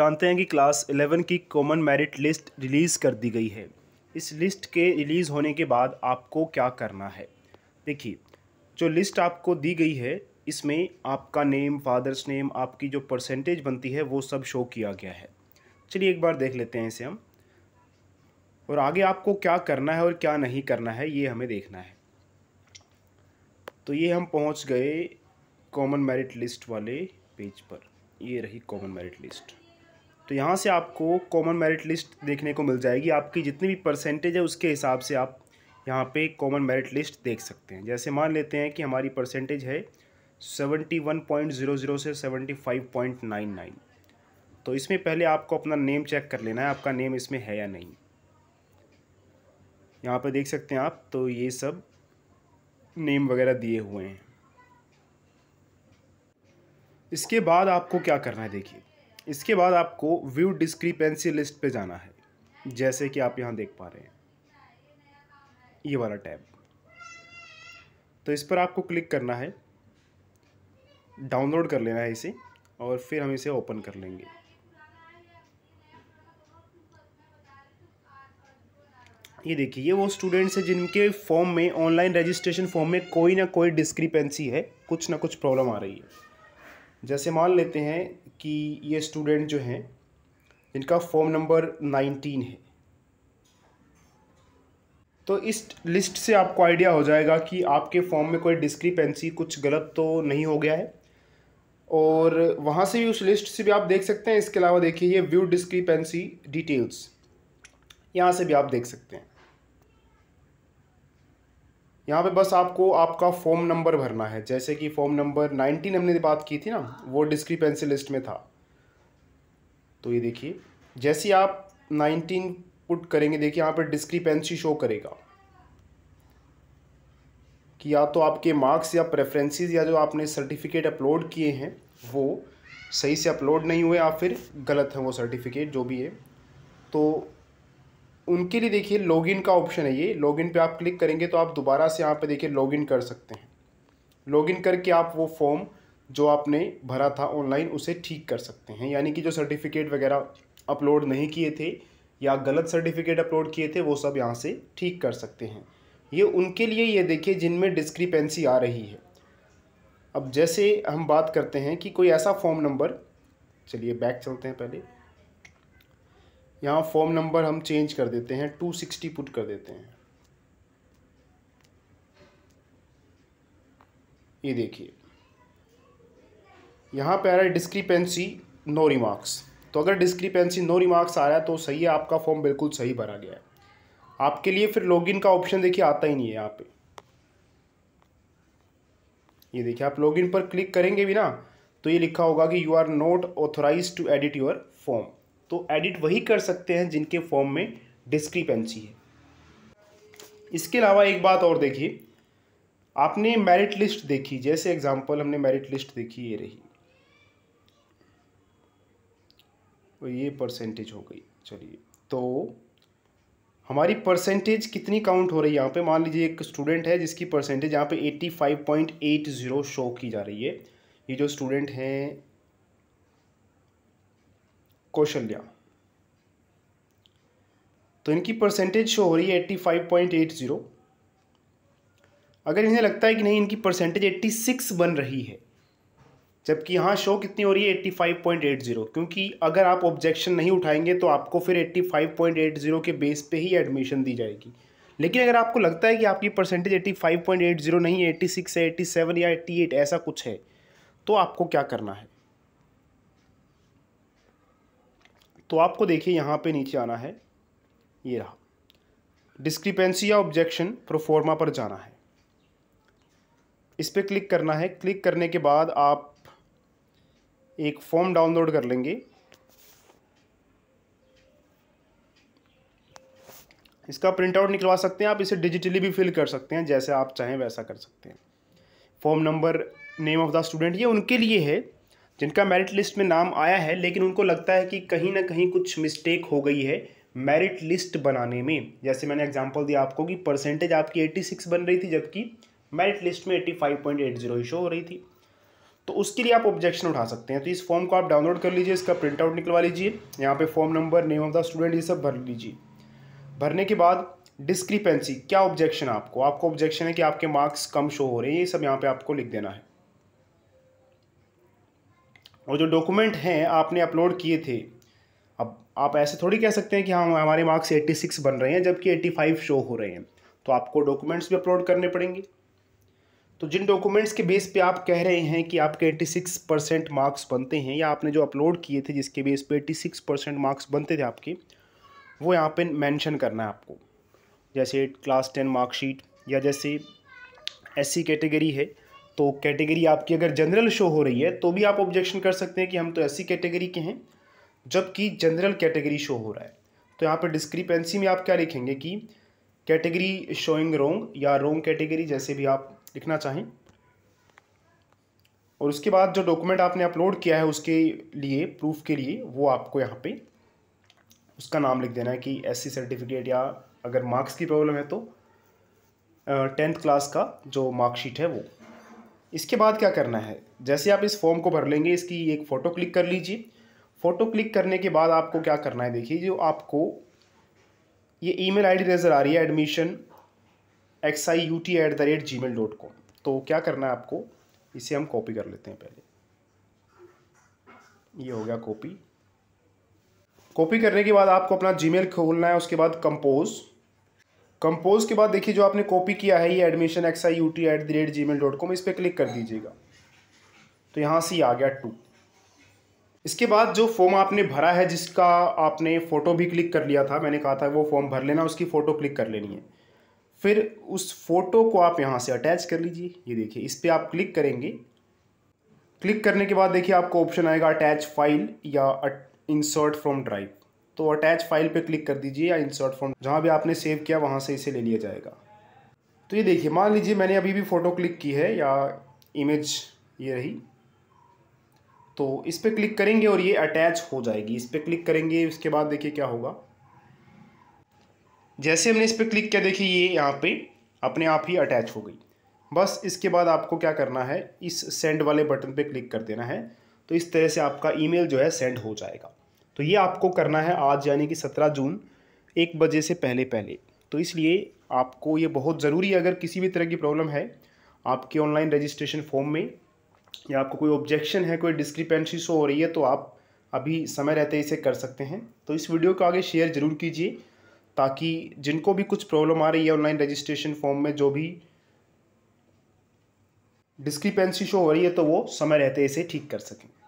जानते हैं कि क्लास 11 की कॉमन मेरिट लिस्ट रिलीज़ कर दी गई है इस लिस्ट के रिलीज़ होने के बाद आपको क्या करना है देखिए जो लिस्ट आपको दी गई है इसमें आपका नेम फादर्स नेम आपकी जो परसेंटेज बनती है वो सब शो किया गया है चलिए एक बार देख लेते हैं इसे हम और आगे आपको क्या करना है और क्या नहीं करना है ये हमें देखना है तो ये हम पहुंच गए कॉमन मेरिट लिस्ट वाले पेज पर ये रही कॉमन मेरिट लिस्ट तो यहाँ से आपको कॉमन मेरिट लिस्ट देखने को मिल जाएगी आपकी जितनी भी परसेंटेज है उसके हिसाब से आप यहाँ पे कॉमन मेरिट लिस्ट देख सकते हैं जैसे मान लेते हैं कि हमारी परसेंटेज है seventy one point zero zero से seventy five point nine nine तो इसमें पहले आपको अपना नेम चेक कर लेना है आपका नेम इसमें है या नहीं यहाँ पर देख सकते हैं आप तो ये सब नेम वगैरह दिए हुए हैं इसके बाद आपको क्या करना है देखिए इसके बाद आपको व्यू डिस्क्रिपेंसी लिस्ट पे जाना है जैसे कि आप यहाँ देख पा रहे हैं ये वाला टैब तो इस पर आपको क्लिक करना है डाउनलोड कर लेना है इसे और फिर हम इसे ओपन कर लेंगे ये देखिए ये वो स्टूडेंट्स हैं जिनके फॉर्म में ऑनलाइन रजिस्ट्रेशन फॉर्म में कोई ना कोई डिस्क्रिपेंसी है कुछ ना कुछ प्रॉब्लम आ रही है जैसे मान लेते हैं कि ये स्टूडेंट जो हैं इनका फॉर्म नंबर नाइनटीन है तो इस लिस्ट से आपको आइडिया हो जाएगा कि आपके फॉर्म में कोई डिस्क्रिपेंसी कुछ गलत तो नहीं हो गया है और वहाँ से भी उस लिस्ट से भी आप देख सकते हैं इसके अलावा देखिए ये व्यू डिस्क्रिपेंसी डिटेल्स यहाँ से भी आप देख सकते हैं यहाँ पे बस आपको आपका फॉर्म नंबर भरना है जैसे कि फॉर्म नंबर नाइनटीन हमने बात की थी ना वो डिस्क्रिपेंसी लिस्ट में था तो ये देखिए जैसे आप नाइनटीन पुट करेंगे देखिए यहाँ पर डिस्क्रिपेंसी शो करेगा कि या तो आपके मार्क्स या प्रेफरेंसेस या जो आपने सर्टिफिकेट अपलोड किए हैं वो सही से अपलोड नहीं हुए या फिर गलत हैं वो सर्टिफिकेट जो भी है तो उनके लिए देखिए लॉगिन का ऑप्शन है ये लॉगिन पे आप क्लिक करेंगे तो आप दोबारा से यहाँ पे देखिए लॉगिन कर सकते हैं लॉगिन करके आप वो फॉर्म जो आपने भरा था ऑनलाइन उसे ठीक कर सकते हैं यानी कि जो सर्टिफिकेट वगैरह अपलोड नहीं किए थे या गलत सर्टिफिकेट अपलोड किए थे वो सब यहाँ से ठीक कर सकते हैं ये उनके लिए ये देखिए जिनमें डिस्क्रिपेंसी आ रही है अब जैसे हम बात करते हैं कि कोई ऐसा फॉर्म नंबर चलिए बैक चलते हैं पहले यहाँ फॉर्म नंबर हम चेंज कर देते हैं टू सिक्सटी पुट कर देते हैं ये देखिए यहाँ पे आ रहा है डिस्क्रिपेंसी नो रिमार्क्स तो अगर डिस्क्रिपेंसी नो रिमार्क्स आ रहा है तो सही है आपका फॉर्म बिल्कुल सही भरा गया है आपके लिए फिर लॉगिन का ऑप्शन देखिए आता ही नहीं है यहाँ पे ये देखिए आप लॉगिन पर क्लिक करेंगे भी ना तो ये लिखा होगा कि you are not authorise to edit your form तो एडिट वही कर सकते हैं जिनके फॉर्म में डिस्क्रिपेंसी है इसके अलावा एक बात और देखिए आपने मेरिट लिस्ट देखी जैसे एग्जांपल हमने मेरिट लिस्ट देखी ये रही और तो ये परसेंटेज हो गई चलिए तो हमारी परसेंटेज कितनी काउंट हो रही है यहाँ पे मान लीजिए एक स्टूडेंट है जिसकी परसेंटेज यहाँ पे 85.80 शो की जा रही है ये जो स्टूडेंट हैं कौशल्या तो इनकी परसेंटेज शो हो रही है eighty five point eight zero अगर इन्हें लगता है कि नहीं इनकी परसेंटेज एट्टी सिक्स बन रही है जबकि यहाँ शो कितनी हो रही है eighty five point eight zero क्योंकि अगर आप ऑब्जेक्शन नहीं उठाएंगे तो आपको फिर eighty five point eight zero के बेस पे ही एडमिशन दी जाएगी लेकिन अगर आपको लगता है कि आपकी percentage eighty five point eight zero नहीं है एट्टी सिक्स है एट्टी सेवन या एट्टी एट ऐसा कुछ है तो आपको क्या करना है तो आपको देखिए यहाँ पे नीचे आना है ये रहा डिस्क्रिपेंसी या ऑब्जेक्शन प्रोफॉर्मा पर जाना है इस पर क्लिक करना है क्लिक करने के बाद आप एक फॉर्म डाउनलोड कर लेंगे इसका प्रिंटआउट निकलवा सकते हैं आप इसे डिजिटली भी फिल कर सकते हैं जैसे आप चाहें वैसा कर सकते हैं form number name of the student ये उनके लिए है जिनका मेरिट लिस्ट में नाम आया है लेकिन उनको लगता है कि कहीं ना कहीं कुछ मिस्टेक हो गई है मेरिट लिस्ट बनाने में जैसे मैंने एग्जांपल दिया आपको कि परसेंटेज आपकी 86 बन रही थी जबकि मेरिट लिस्ट में 85.80 ही शो हो रही थी तो उसके लिए आप ऑब्जेक्शन उठा सकते हैं तो इस फॉर्म को आप डाउनलोड कर लीजिए इसका प्रिंट आउट निकलवा लीजिए यहाँ पर form number name of the student ये सब भर लीजिए भरने के बाद डिस्क्रिपेंसी क्या ऑब्जेक्शन आपको आपको ऑब्जेक्शन है कि आपके मार्क्स कम शो हो रहे हैं ये सब यहाँ पर आपको लिख देना है और जो डॉक्यूमेंट हैं आपने अपलोड किए थे अब आप ऐसे थोड़ी कह सकते हैं कि हाँ हमारे मार्क्स 86 बन रहे हैं जबकि 85 शो हो रहे हैं तो आपको डॉक्यूमेंट्स भी अपलोड करने पड़ेंगे तो जिन डॉक्यूमेंट्स के बेस पे आप कह रहे हैं कि आपके 86 परसेंट मार्क्स बनते हैं या आपने जो अपलोड किए थे जिसके बेस पे 86 परसेंट मार्क्स बनते थे आपके वो यहाँ पे मेंशन करना है आपको जैसे क्लास टेन मार्कशीट या जैसे सी कैटेगरी है तो कैटेगरी आपकी अगर जनरल शो हो रही है तो भी आप ऑब्जेक्शन कर सकते हैं कि हम तो ऐसी कैटेगरी के हैं जबकि जनरल कैटेगरी शो हो रहा है तो यहाँ पर डिस्क्रिपेंसी में आप क्या लिखेंगे कि कैटेगरी शोइंग रोंग या रोंग कैटेगरी जैसे भी आप लिखना चाहें और उसके बाद जो डॉक्यूमेंट आपने अपलोड किया है उसके लिए प्रूफ के लिए वो आपको यहाँ पे उसका नाम लिख देना है कि एस सर्टिफिकेट या अगर मार्क्स की प्रॉब्लम है तो टेंथ क्लास का जो मार्कशीट है वो इसके बाद क्या करना है जैसे आप इस फॉर्म को भर लेंगे इसकी एक फ़ोटो क्लिक कर लीजिए फ़ोटो क्लिक करने के बाद आपको क्या करना है देखिए जो आपको ये ईमेल आईडी नज़र आ रही है admission X I U T at the rate G mail dot com तो क्या करना है आपको इसे हम कॉपी कर लेते हैं पहले ये हो गया कॉपी कॉपी करने के बाद आपको अपना मेल खोलना है उसके बाद कंपोज़ कंपोज के बाद देखिए जो आपने कॉपी किया है ये admission X I U T at the rate G mail dot com इस पर क्लिक कर दीजिएगा तो यहाँ से आ गया टू इसके बाद जो फॉर्म आपने भरा है जिसका आपने फ़ोटो भी क्लिक कर लिया था मैंने कहा था वो फॉर्म भर लेना उसकी फ़ोटो क्लिक कर लेनी है फिर उस फोटो को आप यहाँ से अटैच कर लीजिए ये देखिए इस पर आप क्लिक करेंगे क्लिक करने के बाद देखिए आपको ऑप्शन आएगा अटैच फाइल या इंसर्ट फ्रॉम ड्राइव तो अटैच फाइल पे क्लिक कर दीजिए या इंसर्ट फॉर्म जहाँ भी आपने सेव किया वहाँ से इसे ले लिया जाएगा तो ये देखिए मान लीजिए मैंने अभी भी फ़ोटो क्लिक की है या इमेज ये रही तो इस पर क्लिक करेंगे और ये अटैच हो जाएगी इस पर क्लिक करेंगे उसके बाद देखिए क्या होगा जैसे हमने इस पर क्लिक किया देखिए ये यहाँ पे अपने आप ही अटैच हो गई बस इसके बाद आपको क्या करना है इस सेंड वाले बटन पे क्लिक कर देना है तो इस तरह से आपका ईमेल जो है सेंड हो जाएगा तो ये आपको करना है आज यानी कि सत्रह जून एक बजे से पहले पहले तो इसलिए आपको ये बहुत ज़रूरी है अगर किसी भी तरह की प्रॉब्लम है आपके ऑनलाइन रजिस्ट्रेशन फॉर्म में या आपको कोई ऑब्जेक्शन है कोई डिस्क्रिपेंसी शो हो रही है तो आप अभी समय रहते इसे कर सकते हैं तो इस वीडियो को आगे शेयर ज़रूर कीजिए ताकि जिनको भी कुछ प्रॉब्लम आ रही है ऑनलाइन रजिस्ट्रेशन फॉर्म में जो भी डिस्क्रिपेंसी शो हो रही है तो वो समय रहते इसे ठीक कर सकें